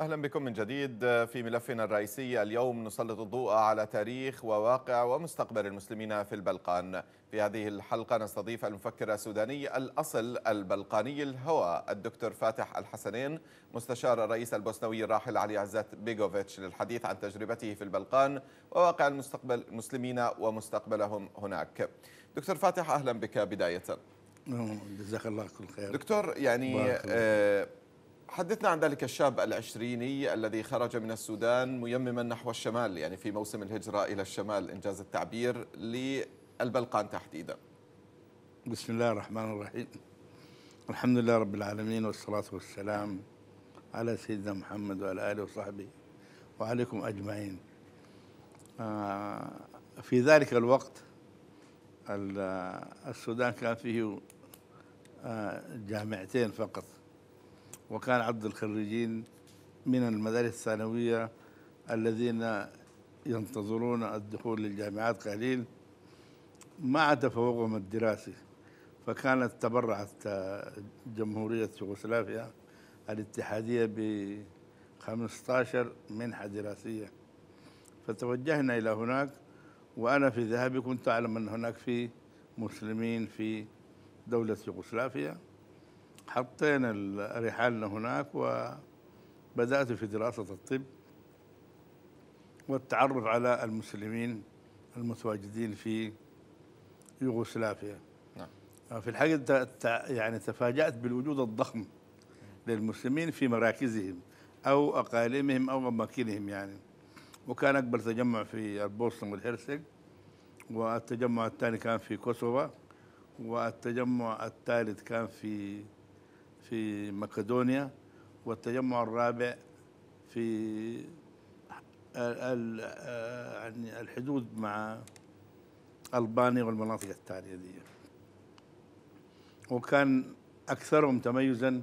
أهلا بكم من جديد في ملفنا الرئيسي اليوم نسلط الضوء على تاريخ وواقع ومستقبل المسلمين في البلقان في هذه الحلقة نستضيف المفكر السوداني الأصل البلقاني الهوى الدكتور فاتح الحسنين مستشار الرئيس البوسنوي الراحل علي عزت بيغوفيتش للحديث عن تجربته في البلقان وواقع المستقبل المسلمين ومستقبلهم هناك دكتور فاتح أهلا بك بداية جزاك الله كل خير دكتور يعني حدثنا عن ذلك الشاب العشريني الذي خرج من السودان ميمما نحو الشمال يعني في موسم الهجرة إلى الشمال إنجاز التعبير للبلقان تحديدا بسم الله الرحمن الرحيم الحمد لله رب العالمين والصلاة والسلام على سيدنا محمد وعلى آله وصحبه وعليكم أجمعين آه، في ذلك الوقت السودان كان فيه آه، جامعتين فقط وكان عدد الخريجين من المدارس الثانوية الذين ينتظرون الدخول للجامعات قليل مع تفوقهم الدراسي فكانت تبرعت جمهورية يوغوسلافيا الاتحادية ب 15 منحة دراسية فتوجهنا إلى هناك وأنا في ذهابي كنت أعلم أن هناك في مسلمين في دولة يوغوسلافيا حطينا رحالنا هناك وبدأت في دراسة الطب والتعرف على المسلمين المتواجدين في يوغوسلافيا نعم. آه، في الحقيقة يعني تفاجأت بالوجود الضخم للمسلمين في مراكزهم أو أقاليمهم أو أماكنهم يعني وكان أكبر تجمع في البوسنة والهرسك والتجمع الثاني كان في كوسوفا والتجمع الثالث كان في في مقدونيا والتجمع الرابع في يعني الحدود مع ألبانيا والمناطق التالية دي وكان أكثرهم تميزا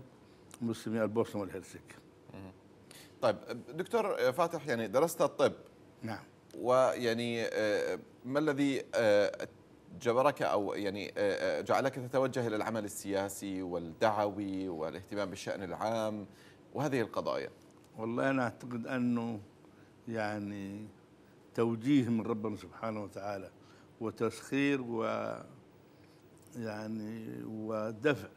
مسلمي البوسنة والهرسك طيب دكتور فاتح يعني درست الطب نعم ويعني آه، ما الذي آه، جبرك او يعني آه، آه، جعلك تتوجه الى العمل السياسي والدعوي والاهتمام بالشان العام وهذه القضايا؟ والله انا اعتقد انه يعني توجيه من ربنا سبحانه وتعالى وتسخير و يعني ودفع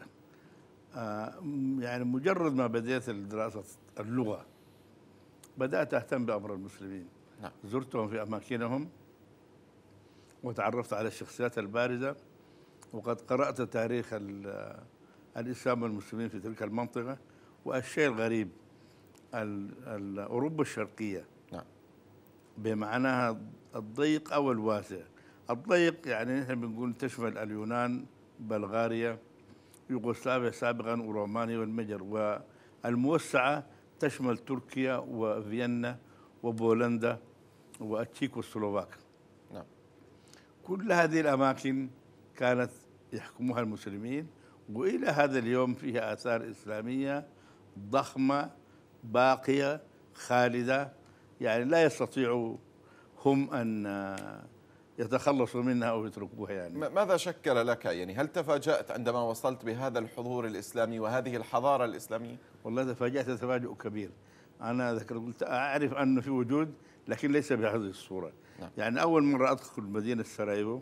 آه، يعني مجرد ما بديت دراسه اللغه بدات اهتم بامر المسلمين نعم. زرتهم في اماكنهم وتعرفت على الشخصيات البارزة وقد قرأت تاريخ الإسلام والمسلمين في تلك المنطقة والشيء الغريب أوروبا الشرقية نعم بمعناها الضيق أو الواسع الضيق يعني نحن بنقول تشمل اليونان بلغاريا يوغوسلافيا سابقا ورومانيا والمجر والموسعة تشمل تركيا وفيينا وبولندا والتشيك والسلوفاك كل هذه الأماكن كانت يحكمها المسلمين وإلى هذا اليوم فيها آثار إسلامية ضخمة باقية خالدة يعني لا يستطيع هم أن يتخلصوا منها أو يتركوها يعني ماذا شكل لك يعني هل تفاجأت عندما وصلت بهذا الحضور الإسلامي وهذه الحضارة الإسلامية والله تفاجأت تفاجؤ كبير أنا ذكر قلت أعرف أنه في وجود لكن ليس بهذه الصورة نعم. يعني أول مرة أدخل مدينة سرايبو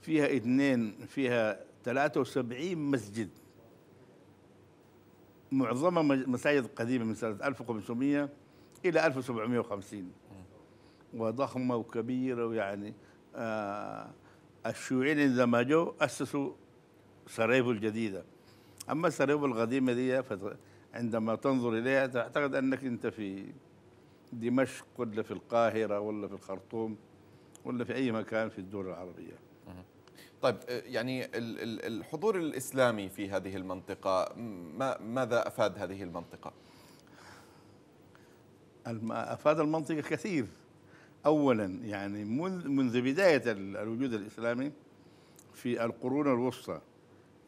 فيها اثنين فيها 73 مسجد معظمها مساجد قديمة من سنة 1500 إلى 1750 وضخمة وكبيرة ويعني آه الشيوعيين عندما جو أسسوا سرايبو الجديدة أما سرايبو القديمة دي عندما تنظر إليها تعتقد أنك أنت في دمشق ولا في القاهرة ولا في الخرطوم ولا في أي مكان في الدول العربية طيب أه، يعني الحضور الإسلامي في هذه المنطقة ما ماذا أفاد هذه المنطقة؟ أفاد المنطقة كثير أولا يعني منذ, منذ بداية الوجود الإسلامي في القرون الوسطى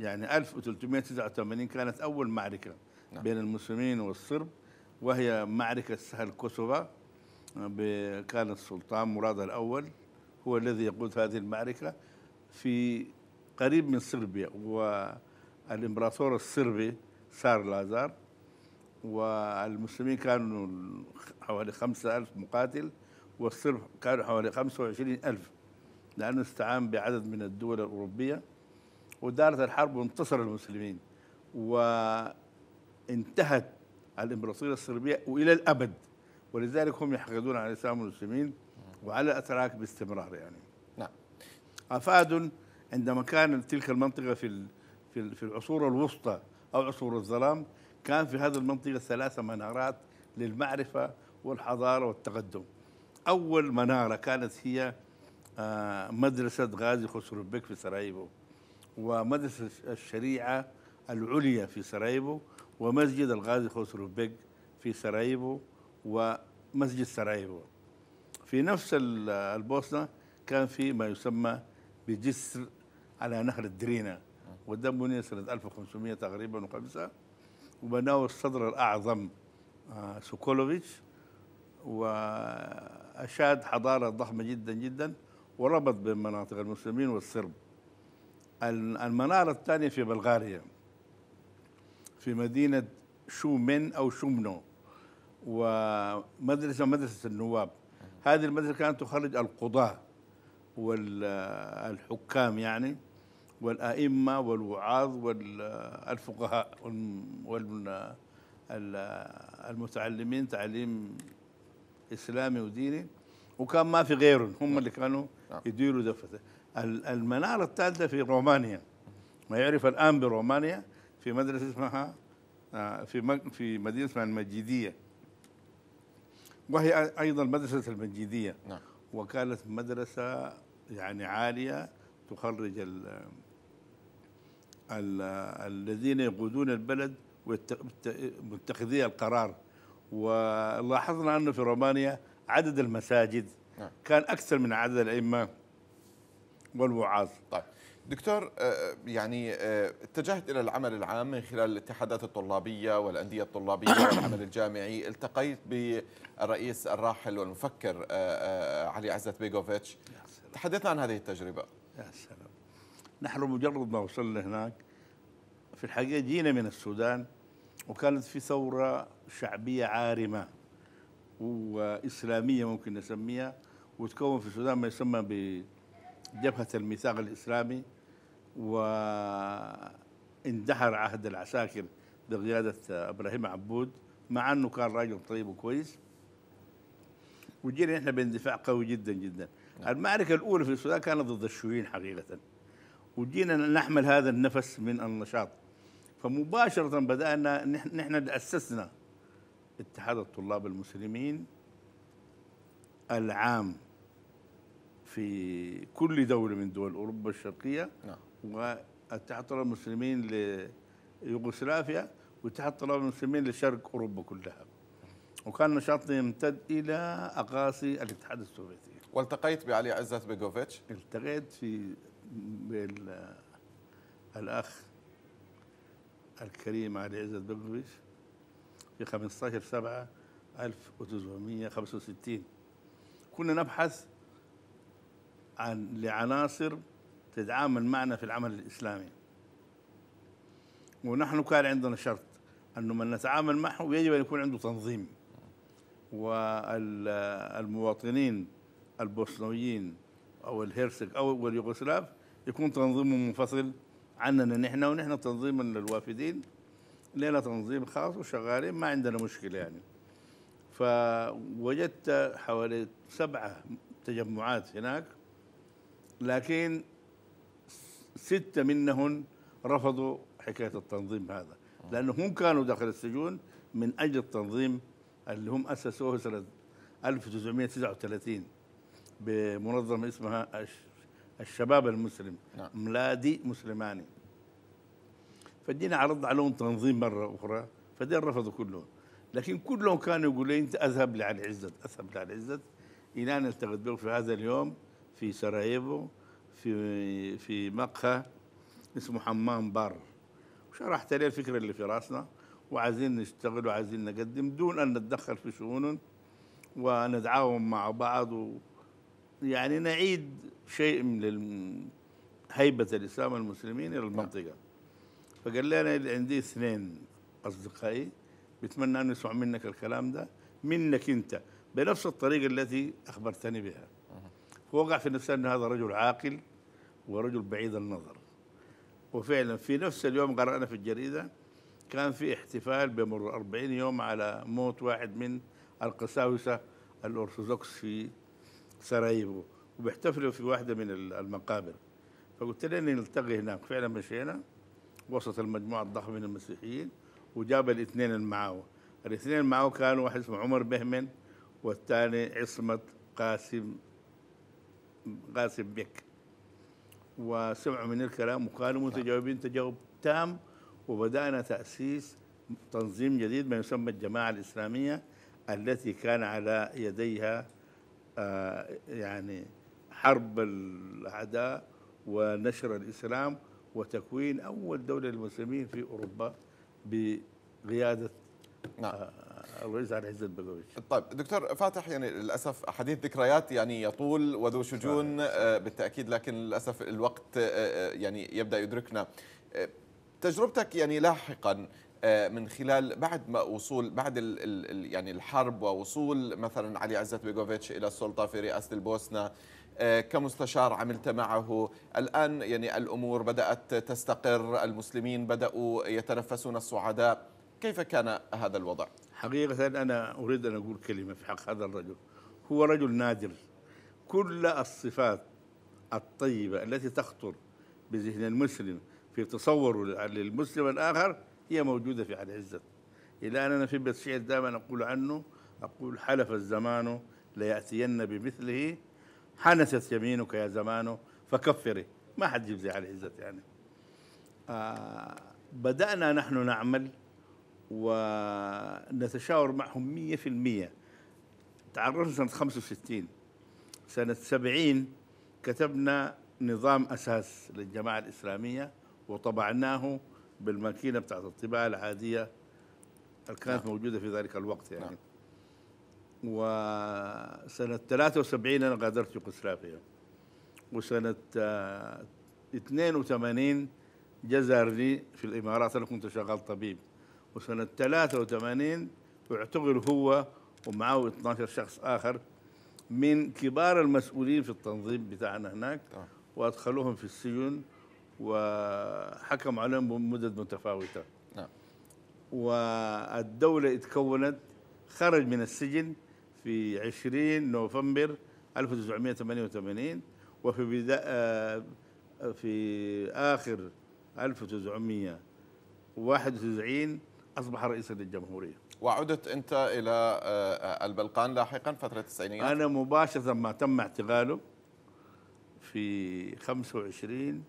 يعني 1389 كانت أول معركة نعم. بين المسلمين والصرب وهي معركة سهل كوسوفا كان السلطان مراد الأول هو الذي يقود هذه المعركة في قريب من صربيا والإمبراطور الصربي سار لازار والمسلمين كانوا حوالي خمسة ألف مقاتل والصرب كانوا حوالي خمسة وعشرين ألف لأنه استعان بعدد من الدول الأوروبية ودارت الحرب وانتصر المسلمين وانتهت الإمبراطورية الصربيه وإلى الأبد ولذلك هم يحقدون على الإسلام والمسلمين وعلى الأتراك باستمرار يعني نعم أفاد عندما كان تلك المنطقة في في في العصور الوسطى أو عصور الظلام كان في هذه المنطقة ثلاثة منارات للمعرفة والحضارة والتقدم أول منارة كانت هي آه، مدرسة غازي خسرو البك في سرايبو ومدرسة الشريعة العليا في سرايبو ومسجد الغازي خسرو بيج في سراييفو ومسجد سراييفو في نفس البوسنة كان في ما يسمى بجسر على نهر الدرينا وده بني سنة 1500 تقريبا وخمسة وبناه الصدر الأعظم آه، سوكولوفيتش وأشاد حضارة ضخمة جدا جدا وربط بين مناطق المسلمين والصرب المنارة الثانية في بلغاريا في مدينة شومن أو شومنو ومدرسة مدرسة النواب هذه المدرسة كانت تخرج القضاة والحكام يعني والأئمة والوعاظ والفقهاء والمتعلمين تعليم إسلامي وديني وكان ما في غيرهم هم اللي كانوا نعم. يديروا دفته المنارة الثالثة في رومانيا ما يعرف الآن برومانيا في مدرسة اسمها آه، في في مدينة اسمها المجيدية وهي أيضا مدرسة المجيدية نعم. وكانت مدرسة يعني عالية تخرج ال الذين يقودون البلد متخذي القرار ولاحظنا أنه في رومانيا عدد المساجد نعم. كان أكثر من عدد الأئمة والوعاظ طيب دكتور آه، آه، يعني آه، اتجهت الى العمل العام من خلال الاتحادات الطلابيه والانديه الطلابيه والعمل الجامعي، التقيت بالرئيس الراحل والمفكر علي عزت بيجوفيتش تحدثنا عن هذه التجربه. يا سلام نحن مجرد ما وصلنا هناك في الحقيقه جينا من السودان وكانت في ثوره شعبيه عارمه واسلاميه ممكن نسميها وتكون في السودان ما يسمى ب جبهة الميثاق الإسلامي واندحر عهد العساكر بقيادة إبراهيم عبود مع أنه كان راجل طيب وكويس وجينا احنا باندفاع قوي جدا جدا نعم. المعركة الأولى في السودان كانت ضد الشيوعيين حقيقة وجينا نحمل هذا النفس من النشاط فمباشرة بدأنا نحن اللي أسسنا اتحاد الطلاب المسلمين العام في كل دولة من دول أوروبا الشرقية نعم. واتحاد طلاب المسلمين ليوغوسلافيا واتحاد طلاب المسلمين لشرق اوروبا كلها وكان نشاطي يمتد الى اقاصي الاتحاد السوفيتي والتقيت بعلي عزت بيجوفيتش التقيت في بالاخ الكريم علي عزت بيجوفيتش في 15 7 1965 كنا نبحث عن لعناصر تتعامل معنا في العمل الإسلامي ونحن كان عندنا شرط أنه من نتعامل معه يجب أن يكون عنده تنظيم والمواطنين البوسنويين أو الهرسك أو اليوغوسلاف يكون تنظيمهم منفصل عننا نحن ونحن تنظيم للوافدين لنا تنظيم خاص وشغالين ما عندنا مشكلة يعني فوجدت حوالي سبعة تجمعات هناك لكن ستة منهم رفضوا حكاية التنظيم هذا لأنهم كانوا داخل السجون من أجل التنظيم اللي هم أسسوه سنة 1939 بمنظمة اسمها الشباب المسلم نعم. ملادي مسلماني فدينا عرض عليهم تنظيم مرة أخرى فدين رفضوا كلهم لكن كلهم كانوا يقولوا لي أنت أذهب لعلي عزت أذهب لعلي عزت إلى أن التقيت في هذا اليوم في سراييفو في في مقهى اسمه حمام بار وشرحت له الفكره اللي في راسنا وعايزين نشتغل وعايزين نقدم دون ان نتدخل في شؤونهم ونتعاون مع بعض و يعني نعيد شيء من هيبه الاسلام المسلمين الى المنطقه فقال لي انا عندي اثنين اصدقائي بتمنى ان يسمعوا منك الكلام ده منك انت بنفس الطريقه التي اخبرتني بها فوقع في نفسه ان هذا رجل عاقل ورجل بعيد النظر وفعلا في نفس اليوم قرأنا في الجريدة كان في احتفال بمر 40 يوم على موت واحد من القساوسة الأرثوذكس في سراييفو وبيحتفلوا في واحدة من المقابر فقلت لي نلتقي هناك فعلا مشينا وسط المجموعة الضخمة من المسيحيين وجاب الاثنين اللي معاه الاثنين معاه كانوا واحد اسمه عمر بهمن والثاني عصمت قاسم قاسم بك وسمعوا من الكلام وكانوا متجاوبين تجاوب تام وبدأنا تأسيس تنظيم جديد ما يسمى الجماعة الإسلامية التي كان على يديها آه، يعني حرب الأعداء ونشر الإسلام وتكوين أول دولة للمسلمين في أوروبا بقيادة نعم. آه، الله يجزع عز البلوي طيب دكتور فاتح يعني للاسف حديث ذكريات يعني يطول وذو شجون آه، بالتاكيد لكن للاسف الوقت آه، آه، يعني يبدا يدركنا تجربتك يعني لاحقا من خلال بعد ما وصول بعد الـ الـ يعني الحرب ووصول مثلا علي عزت بيغوفيتش الى السلطه في رئاسه البوسنه كمستشار عملت معه الان يعني الامور بدات تستقر المسلمين بداوا يتنفسون الصعداء كيف كان هذا الوضع حقيقة أنا أريد أن أقول كلمة في حق هذا الرجل هو رجل نادر كل الصفات الطيبة التي تخطر بذهن المسلم في تصوره للمسلم الآخر هي موجودة في علي عزت إلى أن أنا في بيت شعر دائما أقول عنه أقول حلف الزمان ليأتين بمثله حنست يمينك يا زمانه فكفره ما حد يجيب زي علي عزت يعني آه بدأنا نحن نعمل ونتشاور معهم 100% تعرفنا سنة 65 سنة 70 كتبنا نظام أساس للجماعة الإسلامية وطبعناه بالماكينة بتاعت الطباعة العادية اللي كانت نعم. موجودة في ذلك الوقت يعني نعم. وسنة 73 أنا غادرت يوغوسلافيا وسنة 82 آه، جزرني في الإمارات أنا كنت شغال طبيب وسنة 83 اعتقل هو ومعه 12 شخص آخر من كبار المسؤولين في التنظيم بتاعنا هناك آه. وأدخلوهم في السجن وحكم عليهم بمدد متفاوتة نعم. والدولة اتكونت خرج من السجن في 20 نوفمبر 1988 وفي بدا آه، في آخر 1991 أصبح رئيسا للجمهورية وعدت أنت إلى آه، البلقان لاحقا فترة التسعينيات أنا مباشرة ما تم اعتقاله في 25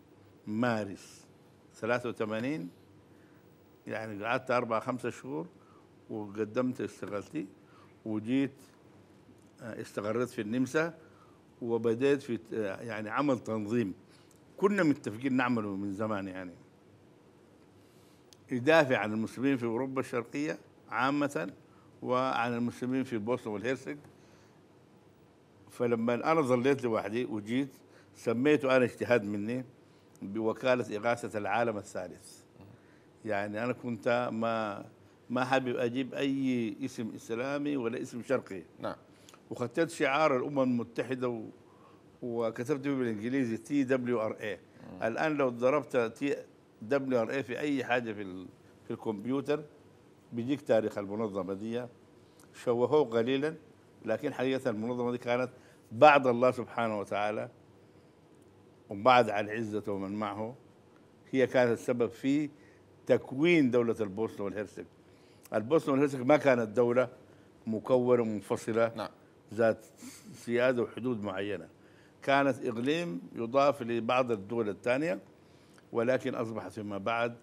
مارس 83 يعني قعدت أربع خمسة شهور وقدمت استقالتي وجيت آه، استقريت في النمسا وبدأت في آه، يعني عمل تنظيم كنا متفقين نعمله من زمان يعني يدافع عن المسلمين في أوروبا الشرقية عامة وعن المسلمين في بوسنا والهرسك فلما أنا ظليت لوحدي وجيت سميته أنا اجتهاد مني بوكالة إغاثة العالم الثالث يعني أنا كنت ما ما حابب أجيب أي اسم إسلامي ولا اسم شرقي نعم وخطيت شعار الأمم المتحدة وكتبته بالإنجليزي تي دبليو ار اي الآن لو ضربت تي دبليو ار اي في اي حاجه في في الكمبيوتر بيجيك تاريخ المنظمه دي شوهوه قليلا لكن حقيقه المنظمه دي كانت بعد الله سبحانه وتعالى وبعد عن عزته ومن معه هي كانت السبب في تكوين دولة البوسنة والهرسك البوسنة والهرسك ما كانت دولة مكونة منفصلة نعم. ذات سيادة وحدود معينة كانت إقليم يضاف لبعض الدول الثانية ولكن أصبح فيما بعد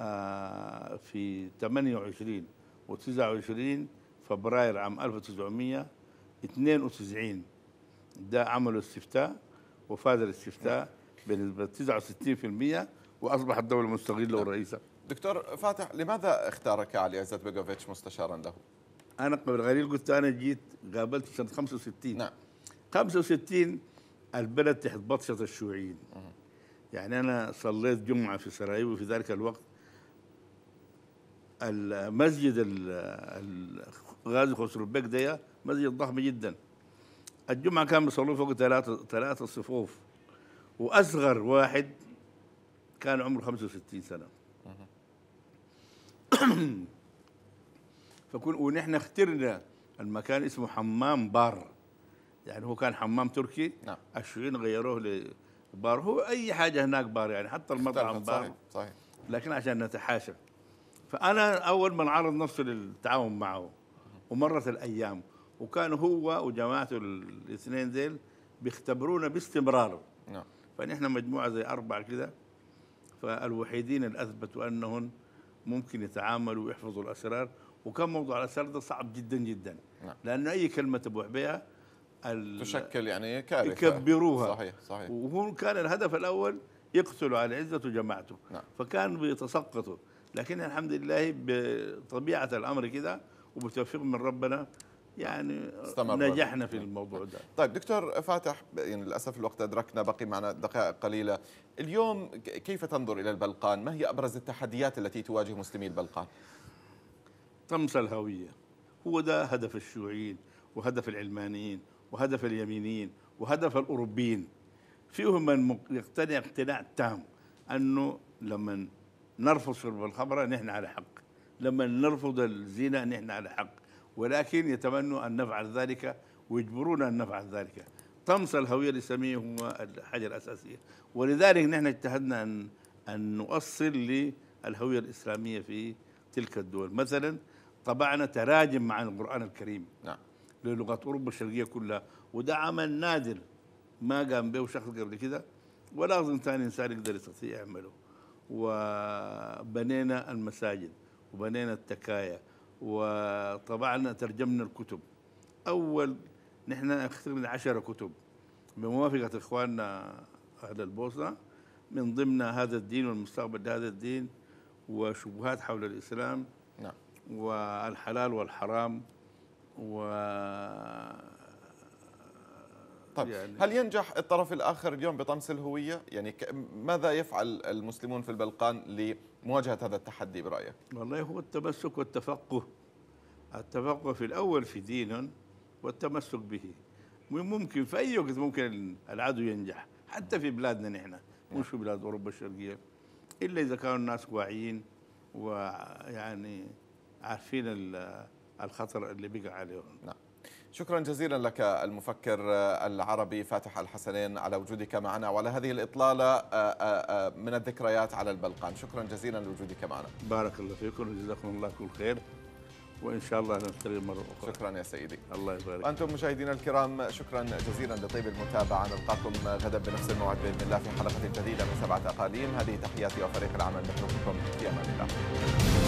آه، في 28 و 29 فبراير عام 1992 ده عملوا استفتاء وفاز الاستفتاء بنسبة 69% وأصبح الدولة مستغلة والرئيسة دكتور فاتح لماذا اختارك علي عزت بيجوفيتش مستشارا له؟ أنا قبل قليل قلت أنا جيت قابلت سنة 65 نعم 65 البلد تحت بطشة الشيوعيين يعني أنا صليت جمعة في سراييفو في ذلك الوقت المسجد الغازي خسرو البيك ده مسجد ضخم جدا الجمعة كان بيصلوا فوق ثلاثة ثلاثة صفوف وأصغر واحد كان عمره 65 سنة فكل ونحن اخترنا المكان اسمه حمام بار يعني هو كان حمام تركي نعم الشيوعيين غيروه بار هو اي حاجه هناك بار يعني حتى المطعم بار صحيح صحيح لكن عشان نتحاشى فانا اول من عرض نفسي للتعاون معه ومرت الايام وكان هو وجماعته الاثنين ذيل بيختبرونا باستمرار نعم فنحن مجموعه زي اربعه كده فالوحيدين اللي اثبتوا انهم ممكن يتعاملوا ويحفظوا الاسرار وكان موضوع الاسرار ده صعب جدا جدا نعم. لانه اي كلمه تبوح بها تشكل يعني كارثه يكبروها صحيح صحيح وهو كان الهدف الاول يقتلوا على عزة وجماعته نعم. فكان بيتسقطوا لكن الحمد لله بطبيعة الأمر كده وبتوفيق من ربنا يعني استمر نجحنا في نعم. الموضوع ده طيب دكتور فاتح يعني للأسف الوقت أدركنا بقي معنا دقائق قليلة اليوم كيف تنظر إلى البلقان ما هي أبرز التحديات التي تواجه مسلمي البلقان طمس الهوية هو ده هدف الشيوعيين وهدف العلمانيين وهدف اليمينيين وهدف الأوروبيين فيهم من يقتنع اقتناع تام أنه لما نرفض شرب الخمرة نحن على حق لما نرفض الزنا نحن على حق ولكن يتمنوا أن نفعل ذلك ويجبرونا أن نفعل ذلك طمس الهوية الإسلامية هو الحاجة الأساسية ولذلك نحن اجتهدنا أن أن نؤصل للهوية الإسلامية في تلك الدول مثلا طبعنا تراجم مع القرآن الكريم نعم. للغه اوروبا الشرقيه كلها وده عمل نادر ما قام به شخص قبل كده ولا اظن ثاني انسان يقدر يستطيع يعمله وبنينا المساجد وبنينا التكايا وطبعنا ترجمنا الكتب اول نحن اخترنا عشرة كتب بموافقه اخواننا اهل البوسنه من ضمن هذا الدين والمستقبل لهذا الدين وشبهات حول الاسلام نعم والحلال والحرام و طيب يعني هل ينجح الطرف الاخر اليوم بطمس الهويه؟ يعني ماذا يفعل المسلمون في البلقان لمواجهه هذا التحدي برايك؟ والله هو التمسك والتفقه التفقه في الاول في دين والتمسك به ممكن في اي وقت ممكن العدو ينجح حتى في بلادنا نحن مش في بلاد اوروبا الشرقيه الا اذا كانوا الناس واعيين ويعني عارفين الخطر اللي بقى عليهم نعم. شكرا جزيلا لك المفكر العربي فاتح الحسنين على وجودك معنا وعلى هذه الإطلالة آه، آه، آه، من الذكريات على البلقان شكرا جزيلا لوجودك معنا بارك الله فيكم وجزاكم الله كل خير وان شاء الله نلتقي مره اخرى شكرا يا سيدي الله يبارك انتم مشاهدينا الكرام شكرا جزيلا لطيب المتابعه نلقاكم غدا بنفس الموعد باذن الله في حلقه جديده من سبعه اقاليم هذه تحياتي وفريق العمل نترككم في امان الله